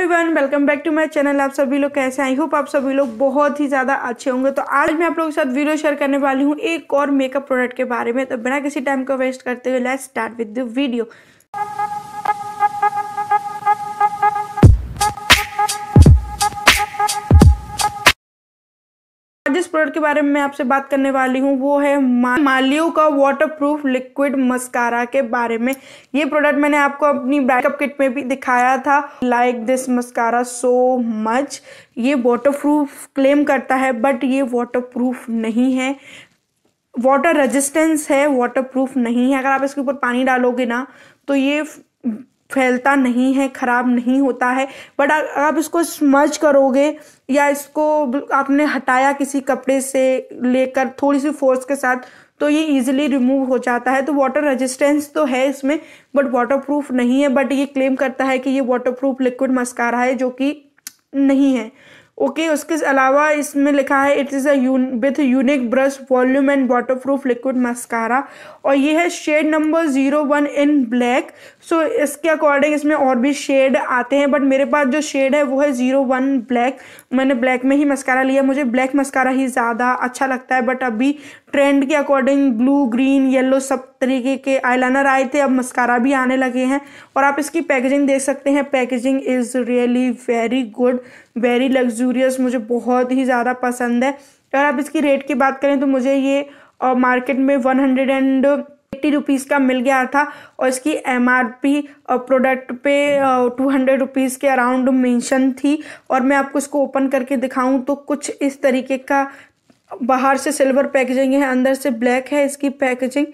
everyone welcome back to my channel आप सभी लोग कैसे आई होप आप सभी लोग बहुत ही ज़्यादा अच्छे होंगे तो आज मैं आप लोगों के साथ वीडियो शेयर करने वाली हूँ एक और मेकअप प्रोडक्ट के बारे में तो बिना किसी टाइम को वेस्ट करते हुए let's start with the video next product के बारे में मैं आपसे बात करने वाली हूँ वो है मालियो का वाटरप्रूफ लिक्विड मस्कारा के बारे में ये प्रोडक्ट मैंने आपको अपनी बैकअप किट में भी दिखाया था like this mascara so much ये वाटरप्रूफ क्लेम करता है बट ये वाटरप्रूफ नहीं है वाटर रेजिस्टेंस है वाटरप्रूफ नहीं है अगर आप इसके ऊपर पानी डालोगे ना तो ये फैलता नहीं है ख़राब नहीं होता है बट आप इसको स्मज करोगे या इसको आपने हटाया किसी कपड़े से लेकर थोड़ी सी फोर्स के साथ तो ये इजीली रिमूव हो जाता है तो वाटर रेजिस्टेंस तो है इसमें बट वाटर प्रूफ नहीं है बट ये क्लेम करता है कि ये वाटर प्रूफ लिक्विड मस्कारा है जो कि नहीं है ओके okay, उसके अलावा इसमें लिखा है it is a with unique brush volume and waterproof liquid mascara और ये है shade number zero one in black so इसके अकॉर्डिंग इसमें और भी शेड आते हैं बट मेरे पास जो शेड है वो है ज़ीरो वन ब्लैक मैंने ब्लैक में ही मस्कारा लिया मुझे ब्लैक मस्कारा ही ज़्यादा अच्छा लगता है बट अभी ट्रेंड के अकॉर्डिंग ब्लू ग्रीन येलो सब तरीके के आईलाइनर आए थे अब मस्कारा भी आने लगे हैं और आप इसकी पैकेजिंग देख सकते हैं packaging is really very good very luxurious मुझे बहुत ही ज़्यादा पसंद है अगर आप इसकी रेट की बात करें तो मुझे ये मार्केट में one hundred and eighty rupees का मिल गया था और इसकी एम आर पी प्रोडक्ट पे टू हंड्रेड रुपीज़ के अराउंड मेंशन थी और मैं आपको इसको ओपन करके दिखाऊं तो कुछ इस तरीके का बाहर से सिल्वर पैकेजिंग है अंदर से ब्लैक है इसकी पैकेजिंग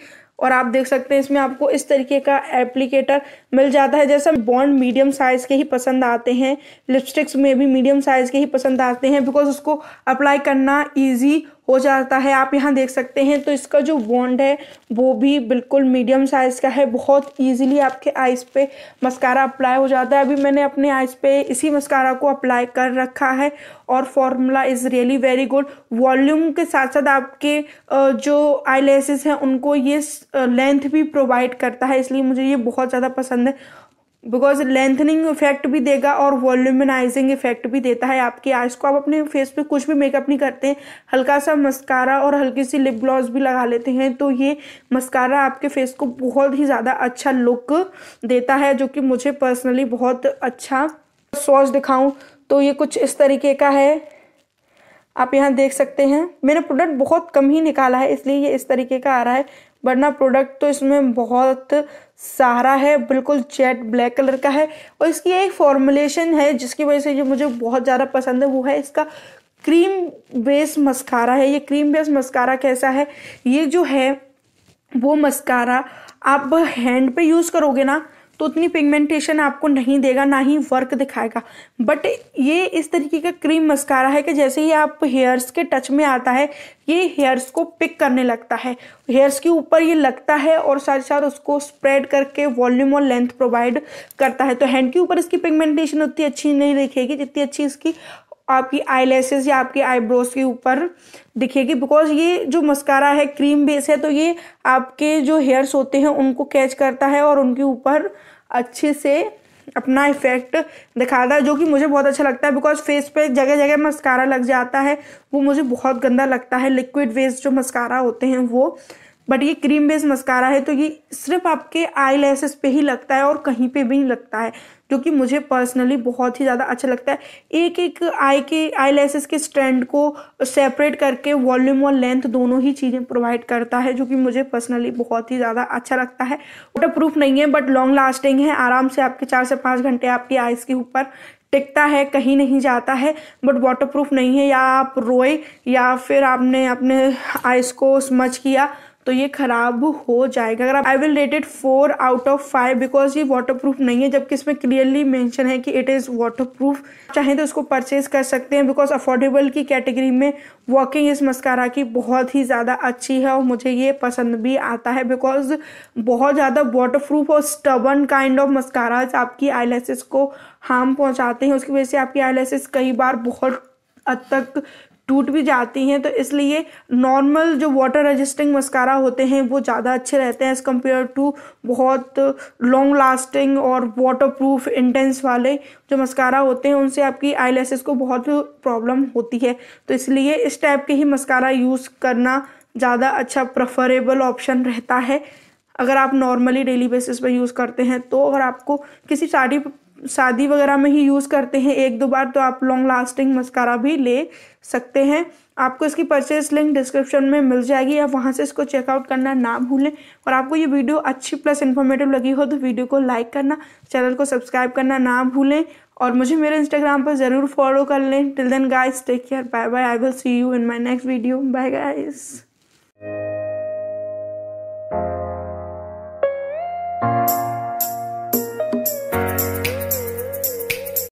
और आप देख सकते हैं इसमें आपको इस तरीके का एप्लीकेटर मिल जाता है जैसे बॉन्ड मीडियम साइज़ के ही पसंद आते हैं लिपस्टिक्स में भी मीडियम साइज़ के ही पसंद आते हैं बिकॉज उसको अप्लाई करना ईजी हो जाता है आप यहाँ देख सकते हैं तो इसका जो बॉन्ड है वो भी बिल्कुल मीडियम साइज़ का है बहुत ईजिली आपके आइज़ पे मस्कारा अप्लाई हो जाता है अभी मैंने अपने आइज़ पे इसी मस्कारा को अप्लाई कर रखा है और formula is really very good volume के साथ साथ आपके जो आई हैं उनको ये लेंथ भी प्रोवाइड करता है इसलिए मुझे ये बहुत ज़्यादा पसंद है बिकॉज लेंथनिंग इफेक्ट भी देगा और वॉल्यूमनाइजिंग इफेक्ट भी देता है आपकी आइज को आप अपने फेस पे कुछ भी मेकअप नहीं करते हैं हल्का सा मस्कारा और हल्की सी लिप ग्लॉस भी लगा लेते हैं तो ये मस्कारा आपके फेस को बहुत ही ज़्यादा अच्छा लुक देता है जो कि मुझे पर्सनली बहुत अच्छा सोच दिखाऊँ तो ये कुछ इस तरीके का है आप यहाँ देख सकते हैं मैंने प्रोडक्ट बहुत कम ही निकाला है इसलिए ये इस तरीके का आ रहा है वरना प्रोडक्ट तो इसमें बहुत सारा है बिल्कुल जेट ब्लैक कलर का है और इसकी एक फॉर्मुलेशन है जिसकी वजह से ये मुझे बहुत ज़्यादा पसंद है वो है इसका क्रीम बेस मस्कारा है ये क्रीम बेस मस्कारा कैसा है ये जो है वो मस्कारा आप हैंड पे यूज़ करोगे ना तो उतनी पिगमेंटेशन आपको नहीं देगा ना ही वर्क दिखाएगा बट ये इस तरीके का क्रीम मस्कारा है कि जैसे ही आप हेयर्स के टच में आता है ये हेयर्स को पिक करने लगता है हेयर्स के ऊपर ये लगता है और साथ ही साथ उसको स्प्रेड करके वॉल्यूम और लेंथ प्रोवाइड करता है तो हैंड के ऊपर इसकी पिगमेंटेशन उतनी अच्छी नहीं दिखेगी जितनी अच्छी इसकी आपकी आई या आपकी आईब्रोज के ऊपर दिखेगी बिकॉज ये जो मस्कारा है क्रीम बेस है तो ये आपके जो हेयर्स होते हैं उनको कैच करता है और उनके ऊपर अच्छे से अपना इफेक्ट दिखाता है जो कि मुझे बहुत अच्छा लगता है बिकॉज फेस पे जगह जगह मस्कारा लग जाता है वो मुझे बहुत गंदा लगता है लिक्विड वेस्ट जो मस्कारा होते हैं वो बट ये क्रीम बेस मस्कारा है तो ये सिर्फ आपके आई लेसेस पे ही लगता है और कहीं पे भी नहीं लगता है जो कि मुझे पर्सनली बहुत ही ज़्यादा अच्छा लगता है एक एक आई के आई लेसेस के स्टैंड को सेपरेट करके वॉल्यूम और लेंथ दोनों ही चीज़ें प्रोवाइड करता है जो कि मुझे पर्सनली बहुत ही ज़्यादा अच्छा लगता है वाटर प्रूफ नहीं है बट लॉन्ग लास्टिंग है आराम से आपके चार से पाँच घंटे आपकी आइज़ के ऊपर टिकता है कहीं नहीं जाता है बट वाटर प्रूफ नहीं है या आप रोए या फिर आपने अपने आइस को स्मच किया तो ये ख़राब हो जाएगा अगर I will rate it four out of five because ये वाटर प्रूफ नहीं है जबकि इसमें क्लियरली मैंशन है कि इट इज़ वाटर प्रूफ चाहें तो इसको परचेज कर सकते हैं बिकॉज अफोर्डेबल की कैटेगरी में वर्किंग इस मस्कारा की बहुत ही ज़्यादा अच्छी है और मुझे ये पसंद भी आता है बिकॉज बहुत ज़्यादा वाटर प्रूफ और स्टबन काइंड ऑफ मस्काराज आपकी आई को हार्म पहुँचाते हैं उसकी वजह से आपकी आई कई बार बहुत हद तक टूट भी जाती हैं तो इसलिए नॉर्मल जो वाटर रजिस्टिंग मस्कारा होते हैं वो ज़्यादा अच्छे रहते हैं एज़ कम्पेयर टू बहुत लॉन्ग लास्टिंग और वाटर प्रूफ इंटेंस वाले जो मस्कारा होते हैं उनसे आपकी आई को बहुत प्रॉब्लम होती है तो इसलिए इस टाइप के ही मस्कारा यूज़ करना ज़्यादा अच्छा प्रेफरेबल ऑप्शन रहता है अगर आप नॉर्मली डेली बेसिस पर यूज़ करते हैं तो अगर आपको किसी साड़ी शादी वगैरह में ही यूज़ करते हैं एक दो बार तो आप लॉन्ग लास्टिंग मस्कारा भी ले सकते हैं आपको इसकी परचेज लिंक डिस्क्रिप्शन में मिल जाएगी आप वहाँ से इसको चेकआउट करना ना भूलें और आपको ये वीडियो अच्छी प्लस इन्फॉर्मेटिव लगी हो तो वीडियो को लाइक करना चैनल को सब्सक्राइब करना ना भूलें और मुझे मेरे इंस्टाग्राम पर ज़रूर फॉलो कर लें till then guys take care bye bye I will see you in my next video bye guys